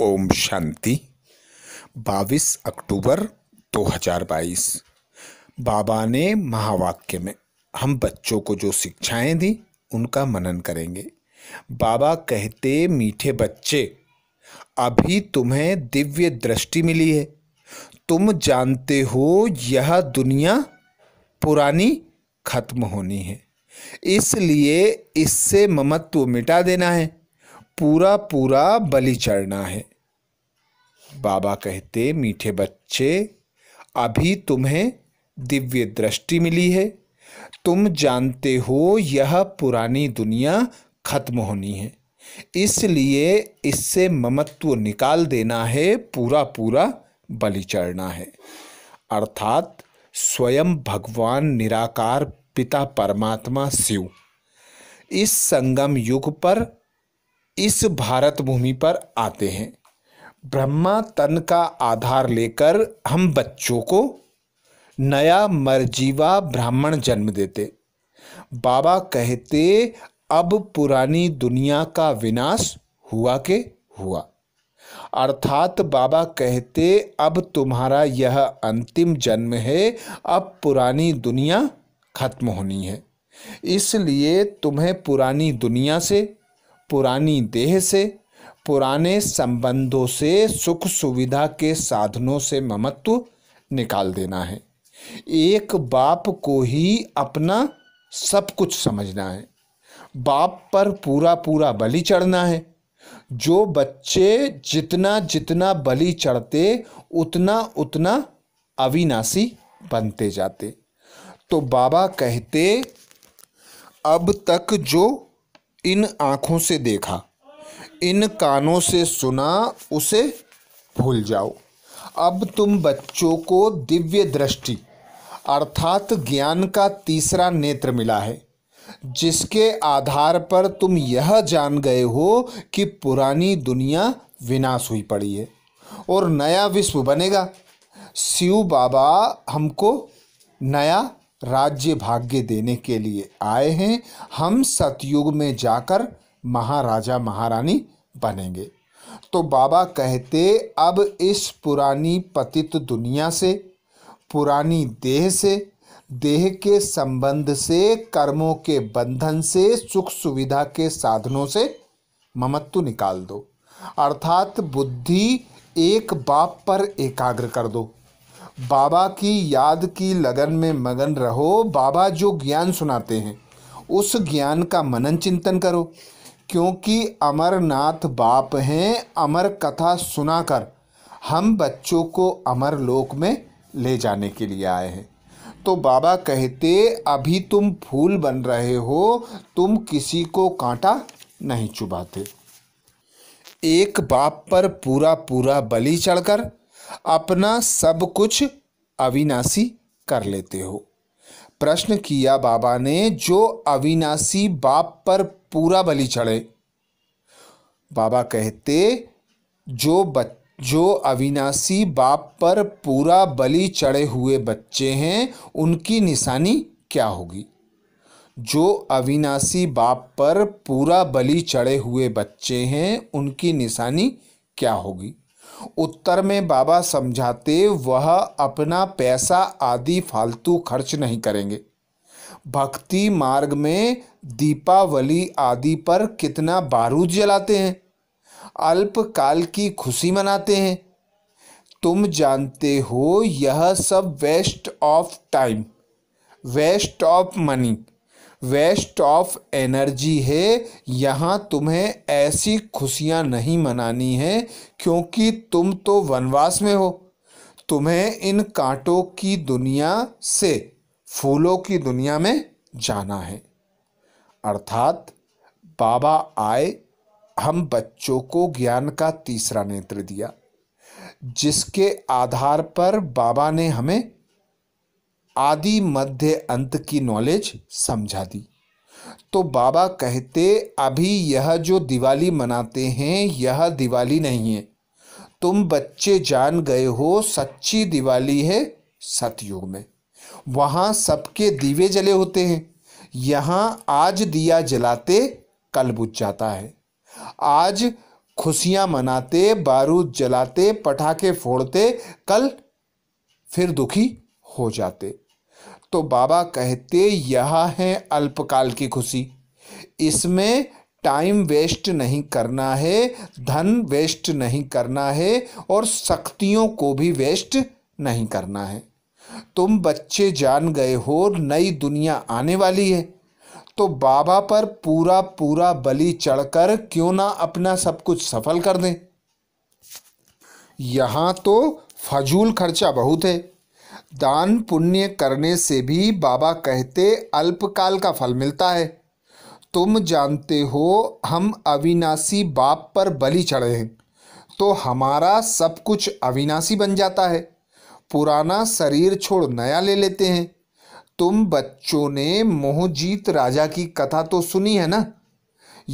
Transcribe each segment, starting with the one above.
ओम शांति 22 अक्टूबर 2022 बाबा ने महावाक्य में हम बच्चों को जो शिक्षाएं दी उनका मनन करेंगे बाबा कहते मीठे बच्चे अभी तुम्हें दिव्य दृष्टि मिली है तुम जानते हो यह दुनिया पुरानी खत्म होनी है इसलिए इससे ममत्व मिटा देना है पूरा पूरा बलि चढ़ना है बाबा कहते मीठे बच्चे अभी तुम्हें दिव्य दृष्टि मिली है तुम जानते हो यह पुरानी दुनिया खत्म होनी है इसलिए इससे ममत्व निकाल देना है पूरा पूरा बलि चढ़ना है अर्थात स्वयं भगवान निराकार पिता परमात्मा शिव इस संगम युग पर इस भारत भूमि पर आते हैं ब्रह्मा तन का आधार लेकर हम बच्चों को नया मरजीवा ब्राह्मण जन्म देते बाबा कहते अब पुरानी दुनिया का विनाश हुआ के हुआ अर्थात बाबा कहते अब तुम्हारा यह अंतिम जन्म है अब पुरानी दुनिया खत्म होनी है इसलिए तुम्हें पुरानी दुनिया से पुरानी देह से पुराने संबंधों से सुख सुविधा के साधनों से ममत्व निकाल देना है एक बाप को ही अपना सब कुछ समझना है बाप पर पूरा पूरा बलि चढ़ना है जो बच्चे जितना जितना बलि चढ़ते उतना उतना अविनाशी बनते जाते तो बाबा कहते अब तक जो इन आँखों से देखा इन कानों से सुना उसे भूल जाओ अब तुम बच्चों को दिव्य दृष्टि अर्थात ज्ञान का तीसरा नेत्र मिला है जिसके आधार पर तुम यह जान गए हो कि पुरानी दुनिया विनाश हुई पड़ी है और नया विश्व बनेगा शिव बाबा हमको नया राज्य भाग्य देने के लिए आए हैं हम सतयुग में जाकर महाराजा महारानी बनेंगे तो बाबा कहते अब इस पुरानी पतित दुनिया से पुरानी देह से देह के संबंध से कर्मों के बंधन से सुख सुविधा के साधनों से ममत्व निकाल दो अर्थात बुद्धि एक बाप पर एकाग्र कर दो बाबा की याद की लगन में मगन रहो बाबा जो ज्ञान सुनाते हैं उस ज्ञान का मनन चिंतन करो क्योंकि अमरनाथ बाप हैं अमर कथा सुनाकर हम बच्चों को अमर लोक में ले जाने के लिए आए हैं तो बाबा कहते अभी तुम फूल बन रहे हो तुम किसी को कांटा नहीं चुबाते एक बाप पर पूरा पूरा बलि चढ़कर अपना सब कुछ अविनाशी कर लेते हो प्रश्न किया बाबा ने जो अविनाशी बाप पर पूरा बलि चढ़े बाबा कहते जो बच जो अविनाशी बाप पर पूरा बलि चढ़े हुए बच्चे हैं उनकी निशानी क्या होगी जो अविनाशी बाप पर पूरा बलि चढ़े हुए बच्चे हैं उनकी निशानी क्या होगी उत्तर में बाबा समझाते वह अपना पैसा आदि फालतू खर्च नहीं करेंगे भक्ति मार्ग में दीपावली आदि पर कितना बारूद जलाते हैं अल्पकाल की खुशी मनाते हैं तुम जानते हो यह सब waste of time waste of money waste of energy है यहाँ तुम्हें ऐसी खुशियाँ नहीं मनानी हैं क्योंकि तुम तो वनवास में हो तुम्हें इन कांटों की दुनिया से फूलों की दुनिया में जाना है अर्थात बाबा आए हम बच्चों को ज्ञान का तीसरा नेत्र दिया जिसके आधार पर बाबा ने हमें आदि मध्य अंत की नॉलेज समझा दी तो बाबा कहते अभी यह जो दिवाली मनाते हैं यह दिवाली नहीं है तुम बच्चे जान गए हो सच्ची दिवाली है सतयुग में वहाँ सबके दीवे जले होते हैं यहाँ आज दिया जलाते कल बुझ जाता है आज खुशियाँ मनाते बारूद जलाते पटाखे फोड़ते कल फिर दुखी हो जाते तो बाबा कहते यह है अल्पकाल की खुशी इसमें टाइम वेस्ट नहीं करना है धन वेस्ट नहीं करना है और शक्तियों को भी वेस्ट नहीं करना है तुम बच्चे जान गए हो नई दुनिया आने वाली है तो बाबा पर पूरा पूरा बलि चढ़कर क्यों ना अपना सब कुछ सफल कर दें यहाँ तो फजूल खर्चा बहुत है दान पुण्य करने से भी बाबा कहते अल्पकाल का फल मिलता है तुम जानते हो हम अविनाशी बाप पर बलि चढ़े हैं तो हमारा सब कुछ अविनाशी बन जाता है पुराना शरीर छोड़ नया ले लेते हैं तुम बच्चों ने मोहजीत राजा की कथा तो सुनी है ना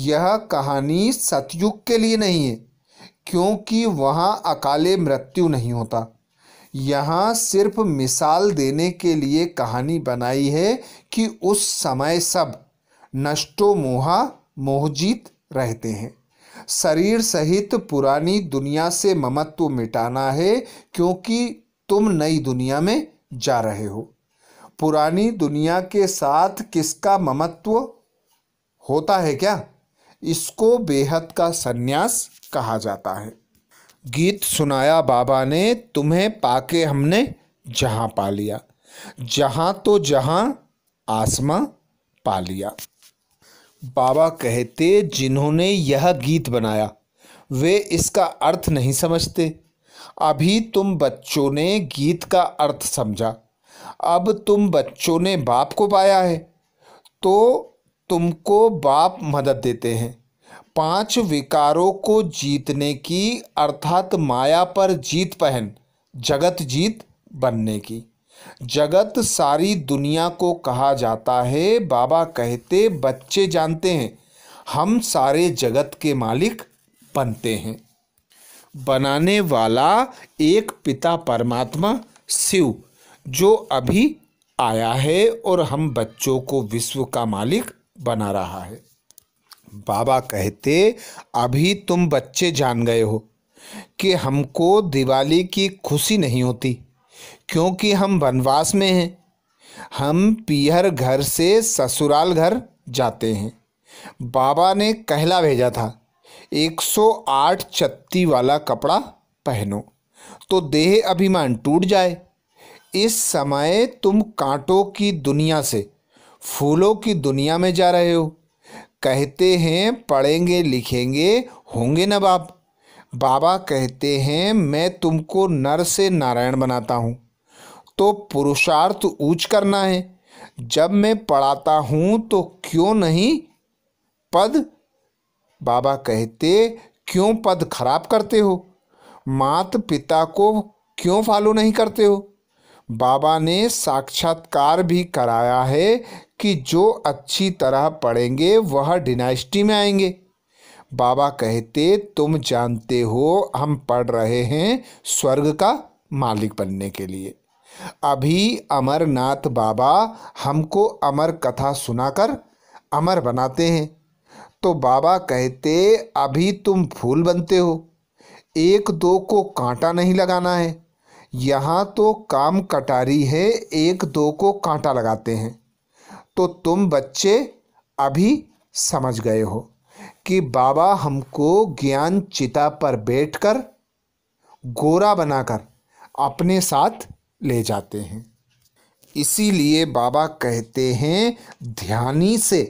यह कहानी सतयुग के लिए नहीं है क्योंकि वहाँ अकाले मृत्यु नहीं होता यहाँ सिर्फ मिसाल देने के लिए कहानी बनाई है कि उस समय सब नष्टो मोहा मोहजीत रहते हैं शरीर सहित पुरानी दुनिया से ममत्व मिटाना है क्योंकि तुम नई दुनिया में जा रहे हो पुरानी दुनिया के साथ किसका ममत्व होता है क्या इसको बेहद का संन्यास कहा जाता है गीत सुनाया बाबा ने तुम्हें पाके हमने जहाँ पा लिया जहाँ तो जहाँ आसमां पा लिया बाबा कहते जिन्होंने यह गीत बनाया वे इसका अर्थ नहीं समझते अभी तुम बच्चों ने गीत का अर्थ समझा अब तुम बच्चों ने बाप को पाया है तो तुमको बाप मदद देते हैं पांच विकारों को जीतने की अर्थात माया पर जीत पहन जगत जीत बनने की जगत सारी दुनिया को कहा जाता है बाबा कहते बच्चे जानते हैं हम सारे जगत के मालिक बनते हैं बनाने वाला एक पिता परमात्मा शिव जो अभी आया है और हम बच्चों को विश्व का मालिक बना रहा है बाबा कहते अभी तुम बच्चे जान गए हो कि हमको दिवाली की खुशी नहीं होती क्योंकि हम वनवास में हैं हम पीहर घर से ससुराल घर जाते हैं बाबा ने कहला भेजा था 108 चत्ती वाला कपड़ा पहनो तो देह अभिमान टूट जाए इस समय तुम कांटों की दुनिया से फूलों की दुनिया में जा रहे हो कहते हैं पढ़ेंगे लिखेंगे होंगे नवाब बाबा कहते हैं मैं तुमको नर से नारायण बनाता हूँ तो पुरुषार्थ ऊंच करना है जब मैं पढ़ाता हूँ तो क्यों नहीं पद बाबा कहते क्यों पद खराब करते हो मात पिता को क्यों फॉलो नहीं करते हो बाबा ने साक्षात्कार भी कराया है कि जो अच्छी तरह पढ़ेंगे वह डिनाइस्टी में आएंगे बाबा कहते तुम जानते हो हम पढ़ रहे हैं स्वर्ग का मालिक बनने के लिए अभी अमरनाथ बाबा हमको अमर कथा सुनाकर अमर बनाते हैं तो बाबा कहते अभी तुम फूल बनते हो एक दो को कांटा नहीं लगाना है यहाँ तो काम कटारी है एक दो को कांटा लगाते हैं तो तुम बच्चे अभी समझ गए हो कि बाबा हमको ज्ञान चिता पर बैठकर गोरा बनाकर अपने साथ ले जाते हैं इसीलिए बाबा कहते हैं ध्यानी से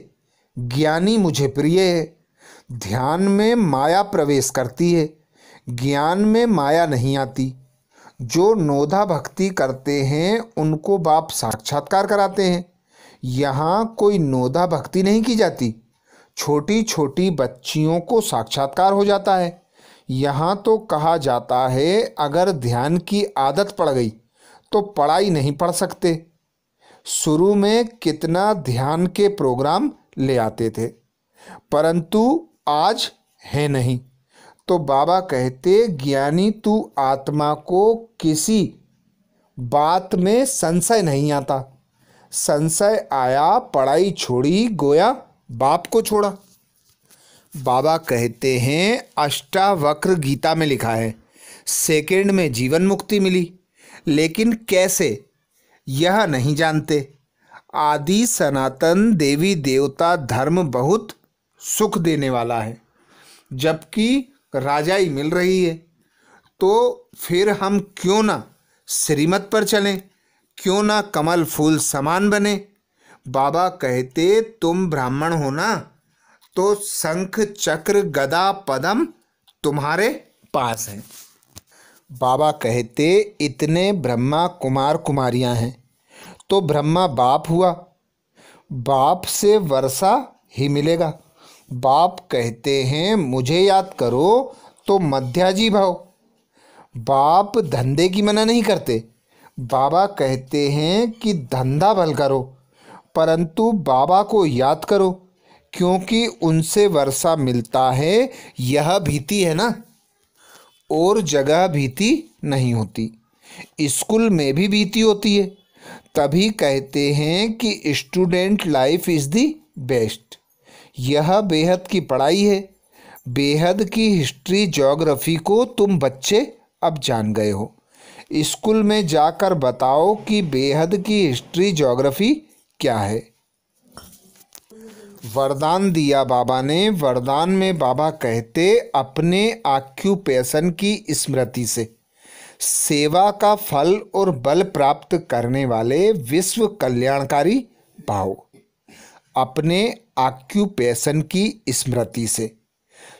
ज्ञानी मुझे प्रिय है ध्यान में माया प्रवेश करती है ज्ञान में माया नहीं आती जो नोधा भक्ति करते हैं उनको बाप साक्षात्कार कराते हैं यहाँ कोई नोदा भक्ति नहीं की जाती छोटी छोटी बच्चियों को साक्षात्कार हो जाता है यहाँ तो कहा जाता है अगर ध्यान की आदत पड़ गई तो पढ़ाई नहीं पढ़ सकते शुरू में कितना ध्यान के प्रोग्राम ले आते थे परंतु आज है नहीं तो बाबा कहते ज्ञानी तू आत्मा को किसी बात में संशय नहीं आता संशय आया पढ़ाई छोड़ी गोया बाप को छोड़ा बाबा कहते हैं अष्टावक्र गीता में लिखा है सेकेंड में जीवन मुक्ति मिली लेकिन कैसे यह नहीं जानते आदि सनातन देवी देवता धर्म बहुत सुख देने वाला है जबकि राजाई मिल रही है तो फिर हम क्यों ना श्रीमत पर चलें क्यों ना कमल फूल समान बने बाबा कहते तुम ब्राह्मण हो ना तो शंख चक्र गदा पदम तुम्हारे पास है बाबा कहते इतने ब्रह्मा कुमार कुमारियां हैं तो ब्रह्मा बाप हुआ बाप से वर्षा ही मिलेगा बाप कहते हैं मुझे याद करो तो मध्याजी भाव बाप धंधे की मना नहीं करते बाबा कहते हैं कि धंधा भल करो परंतु बाबा को याद करो क्योंकि उनसे वर्षा मिलता है यह भीति है ना और जगह भीती नहीं होती स्कूल में भी भीती होती है तभी कहते हैं कि student life is the best यह बेहद की पढ़ाई है बेहद की हिस्ट्री ज्योग्राफी को तुम बच्चे अब जान गए हो स्कूल में जाकर बताओ कि बेहद की हिस्ट्री जोग्राफी क्या है वरदान दिया बाबा ने वरदान में बाबा कहते अपने आक्यूपेशन की स्मृति से सेवा का फल और बल प्राप्त करने वाले विश्व कल्याणकारी भाव अपने आक्यूपेशन की स्मृति से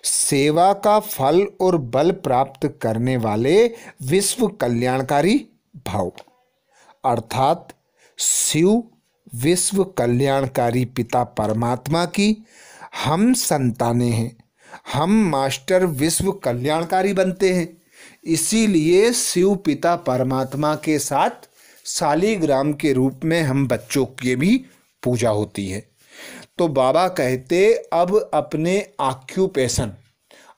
सेवा का फल और बल प्राप्त करने वाले विश्व कल्याणकारी भाव अर्थात शिव विश्व कल्याणकारी पिता परमात्मा की हम संताने हैं हम मास्टर विश्व कल्याणकारी बनते हैं इसीलिए शिव पिता परमात्मा के साथ शालीग्राम के रूप में हम बच्चों की भी पूजा होती है तो बाबा कहते अब अपने आक्यूपेशन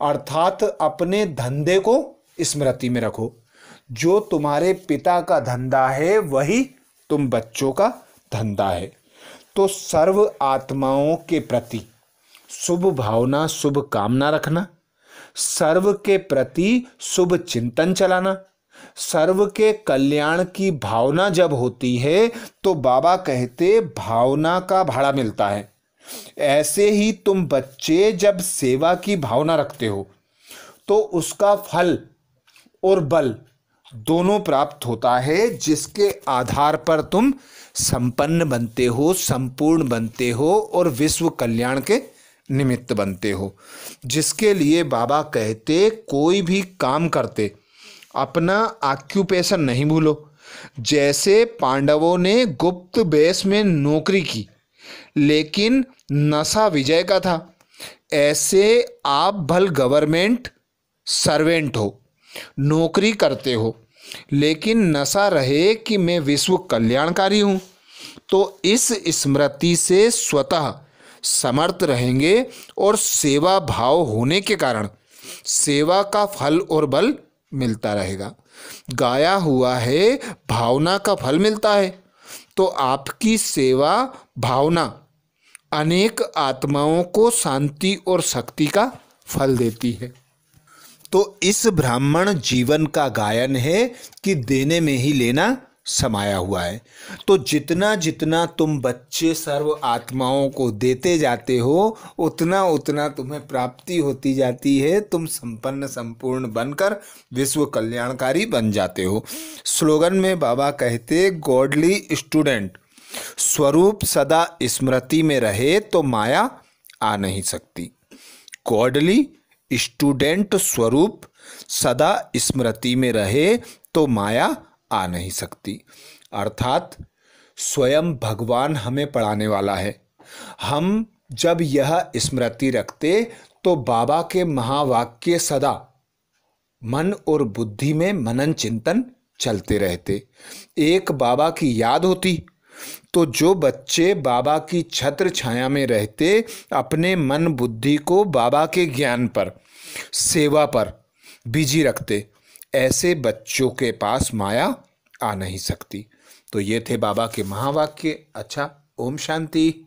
अर्थात अपने धंधे को स्मृति में रखो जो तुम्हारे पिता का धंधा है वही तुम बच्चों का धंधा है तो सर्व आत्माओं के प्रति शुभ भावना शुभ कामना रखना सर्व के प्रति शुभ चिंतन चलाना सर्व के कल्याण की भावना जब होती है तो बाबा कहते भावना का भाड़ा मिलता है ऐसे ही तुम बच्चे जब सेवा की भावना रखते हो तो उसका फल और बल दोनों प्राप्त होता है जिसके आधार पर तुम संपन्न बनते हो संपूर्ण बनते हो और विश्व कल्याण के निमित्त बनते हो जिसके लिए बाबा कहते कोई भी काम करते अपना आक्यूपेशन नहीं भूलो जैसे पांडवों ने गुप्त बेस में नौकरी की लेकिन नशा विजय का था ऐसे आप भल गवर्नमेंट सर्वेंट हो नौकरी करते हो लेकिन नशा रहे कि मैं विश्व कल्याणकारी हूँ तो इस स्मृति से स्वतः समर्थ रहेंगे और सेवा भाव होने के कारण सेवा का फल और बल मिलता रहेगा गाया हुआ है भावना का फल मिलता है तो आपकी सेवा भावना अनेक आत्माओं को शांति और शक्ति का फल देती है तो इस ब्राह्मण जीवन का गायन है कि देने में ही लेना समाया हुआ है तो जितना जितना तुम बच्चे सर्व आत्माओं को देते जाते हो उतना उतना तुम्हें प्राप्ति होती जाती है तुम संपन्न संपूर्ण बनकर विश्व कल्याणकारी बन जाते हो स्लोगन में बाबा कहते गॉडली स्टूडेंट स्वरूप सदा स्मृति में रहे तो माया आ नहीं सकती गॉडली स्टूडेंट स्वरूप सदा स्मृति में रहे तो माया आ नहीं सकती अर्थात स्वयं भगवान हमें पढ़ाने वाला है हम जब यह स्मृति रखते तो बाबा के महावाक्य सदा मन और बुद्धि में मनन चिंतन चलते रहते एक बाबा की याद होती तो जो बच्चे बाबा की छत्र छाया में रहते अपने मन बुद्धि को बाबा के ज्ञान पर सेवा पर बिजी रखते ऐसे बच्चों के पास माया आ नहीं सकती तो ये थे बाबा के महावाक्य अच्छा ओम शांति